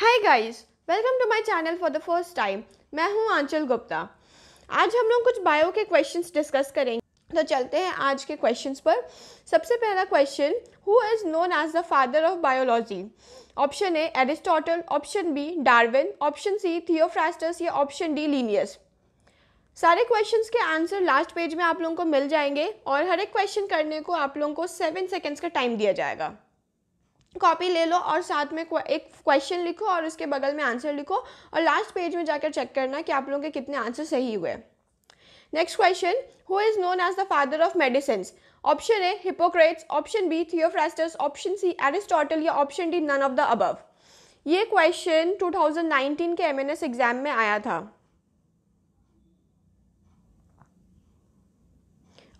Hi guys welcome to my channel for the first time मैं हूं आंचल गुप्ता आज हम लोग कुछ बायो के क्वेश्चंस डिस्कस करेंगे तो चलते हैं आज के क्वेश्चंस पर सबसे पहला question who is known as the father of biology option A Aristotle option B Darwin option C Theophrastus या ऑप्शन डी लीनियस सारे क्वेश्चंस के आंसर लास्ट पेज में आप लोगों को मिल जाएंगे और हर एक क्वेश्चन करने को आप लोगों को सेवन सेकेंड्स का टाइम दिया जाएगा कॉपी ले लो और साथ में एक क्वेश्चन लिखो और उसके बगल में आंसर लिखो और लास्ट पेज में जाकर चेक करना कि आप लोगों के कितने आंसर सही हुए next question who is known as the father of medicine option A Hippocrates option B Theophrastus option C Aristotle या option D none of the above ये क्वेश्चन 2019 के एम एग्ज़ाम में आया था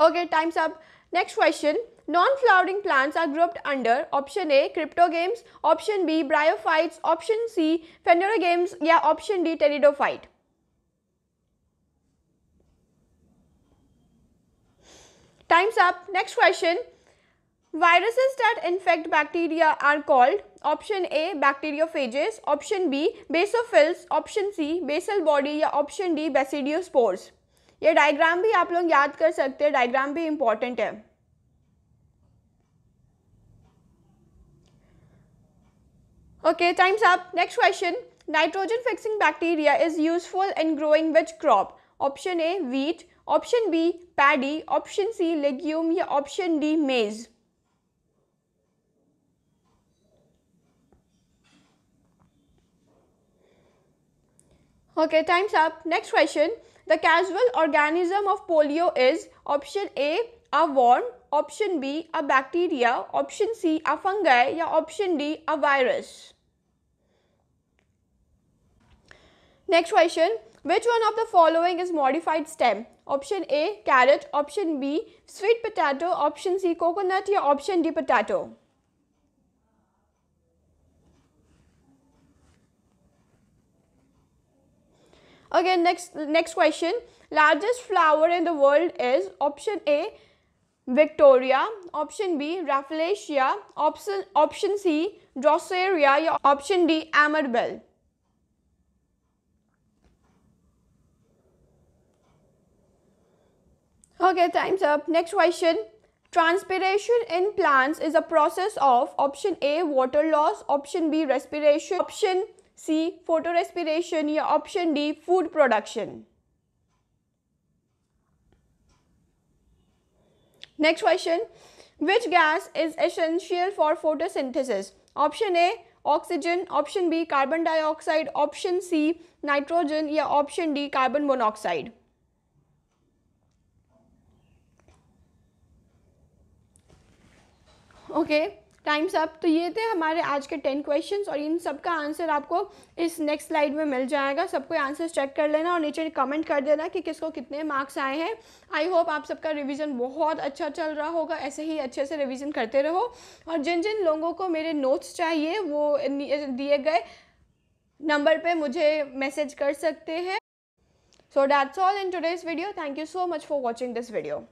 okay time's up next question Non-flowering plants are grouped under option A cryptogames, option B bryophytes, option C phanerogames yeah, option D pteridophyte. Time's up. Next question. Viruses that infect bacteria are called option A bacteriophages, option B basophils, option C basal body या option D basidiospores. ये diagram bhi aap log याद kar sakte. Diagram bhi important hai. Okay, time's up. Next question. Nitrogen fixing bacteria is useful in growing which crop? Option A wheat, option B paddy, option C legume, Or option D maize. Okay, time's up. Next question. The casual organism of polio is option A a worm, option B a bacteria, option C a fungi, Or option D a virus. Next question, which one of the following is modified stem? Option A, carrot, option B, sweet potato, option C, coconut or option D, potato. Again, next, next question, largest flower in the world is option A, Victoria, option B, Rafflesia, option, option C, Drosera, option D, Amberbell. Okay, time's up. Next question. Transpiration in plants is a process of option A water loss, option B respiration, option C photorespiration, या option D food production. Next question. Which gas is essential for photosynthesis? Option A oxygen, option B carbon dioxide, option C nitrogen या option D carbon monoxide. Okay time's up तो ये थे हमारे आज के ten question और इन सब का आंसर आपको इस नेक्स्ट स्लाइड में मिल जाएगा सबको आंसर चेक कर लेना और नीचे कमेंट कर देना कि किसको कितने मार्क्स आए हैं आई होप आप सबका रिवीजन बहुत अच्छा चल रहा होगा ऐसे ही अच्छे से रिवीजन करते रहो और जिन जिन लोगों को मेरे नोट्स चाहिए वो दिए गए नंबर पर मुझे मैसेज कर सकते हैं so that's all in today's video thank you so much for watching this video